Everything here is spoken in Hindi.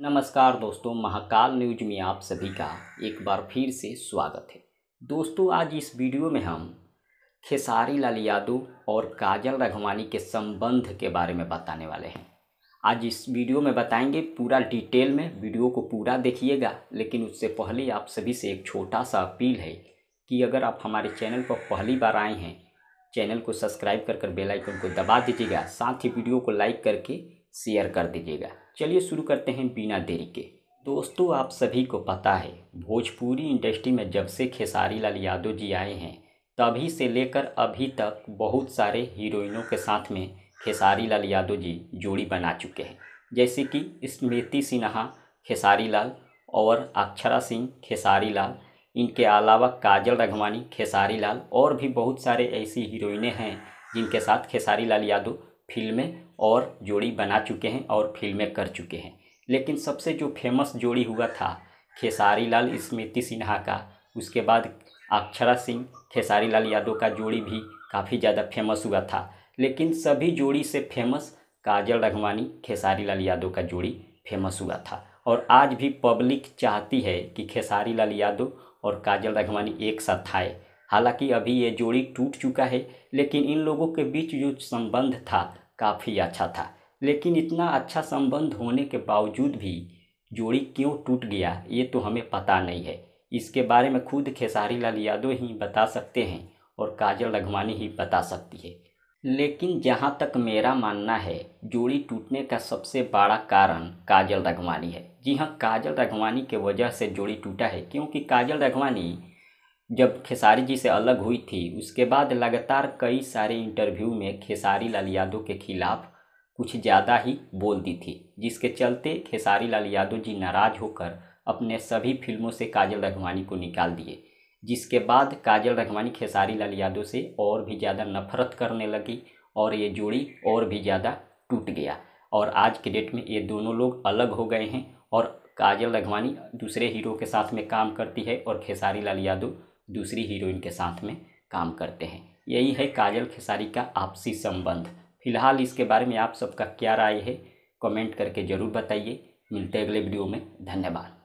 नमस्कार दोस्तों महाकाल न्यूज में आप सभी का एक बार फिर से स्वागत है दोस्तों आज इस वीडियो में हम खेसारी लाल यादव और काजल रघवानी के संबंध के बारे में बताने वाले हैं आज इस वीडियो में बताएंगे पूरा डिटेल में वीडियो को पूरा देखिएगा लेकिन उससे पहले आप सभी से एक छोटा सा अपील है कि अगर आप हमारे चैनल पर पहली बार आए हैं चैनल को सब्सक्राइब कर कर बेलाइकन को दबा दीजिएगा साथ ही वीडियो को लाइक करके शेयर कर दीजिएगा चलिए शुरू करते हैं बिना देरी के दोस्तों आप सभी को पता है भोजपुरी इंडस्ट्री में जब से खेसारी लाल यादव जी आए हैं तभी से लेकर अभी तक बहुत सारे हीरोइनों के साथ में खेसारी लाल यादव जी जोड़ी बना चुके हैं जैसे कि स्मृति सिन्हा खेसारी लाल और अक्षरा सिंह खेसारी लाल इनके अलावा काजल रघवानी खेसारी लाल और भी बहुत सारे ऐसी हीरोइनें हैं जिनके साथ खेसारी लाल यादव फिल्में और जोड़ी बना चुके हैं और फिल्में कर चुके हैं लेकिन सबसे जो फेमस जोड़ी हुआ था खेसारी लाल स्मृति सिन्हा का उसके बाद अक्षरा सिंह खेसारी लाल यादव का जोड़ी भी काफ़ी ज़्यादा फेमस हुआ था लेकिन सभी जोड़ी से फेमस काजल रघवानी खेसारी लाल यादव का जोड़ी फेमस हुआ था और आज भी पब्लिक चाहती है कि खेसारी लाल यादव और काजल रघवानी एक साथ आए हालांकि अभी ये जोड़ी टूट चुका है लेकिन इन लोगों के बीच जो संबंध था काफ़ी अच्छा था लेकिन इतना अच्छा संबंध होने के बावजूद भी जोड़ी क्यों टूट गया ये तो हमें पता नहीं है इसके बारे में खुद खेसारी लाल यादव ही बता सकते हैं और काजल रघवानी ही बता सकती है लेकिन जहाँ तक मेरा मानना है जोड़ी टूटने का सबसे बड़ा कारण काजल रघवानी है जी हाँ काजल रघवानी के वजह से जोड़ी टूटा है क्योंकि काजल रघवानी जब खेसारी जी से अलग हुई थी उसके बाद लगातार कई सारे इंटरव्यू में खेसारी लाल यादव के खिलाफ कुछ ज़्यादा ही बोल दी थी जिसके चलते खेसारी लाल यादव जी नाराज होकर अपने सभी फिल्मों से काजल रघवानी को निकाल दिए जिसके बाद काजल रघवानी खेसारी लाल यादव से और भी ज़्यादा नफरत करने लगी और ये जोड़ी और भी ज़्यादा टूट गया और आज के डेट में ये दोनों लोग अलग हो गए हैं और काजल रघवानी दूसरे हीरो के साथ में काम करती है और खेसारी लाल यादव दूसरी हीरोइन के साथ में काम करते हैं यही है काजल खेसारी का आपसी संबंध फिलहाल इसके बारे में आप सबका क्या राय है कमेंट करके ज़रूर बताइए मिलते अगले वीडियो में धन्यवाद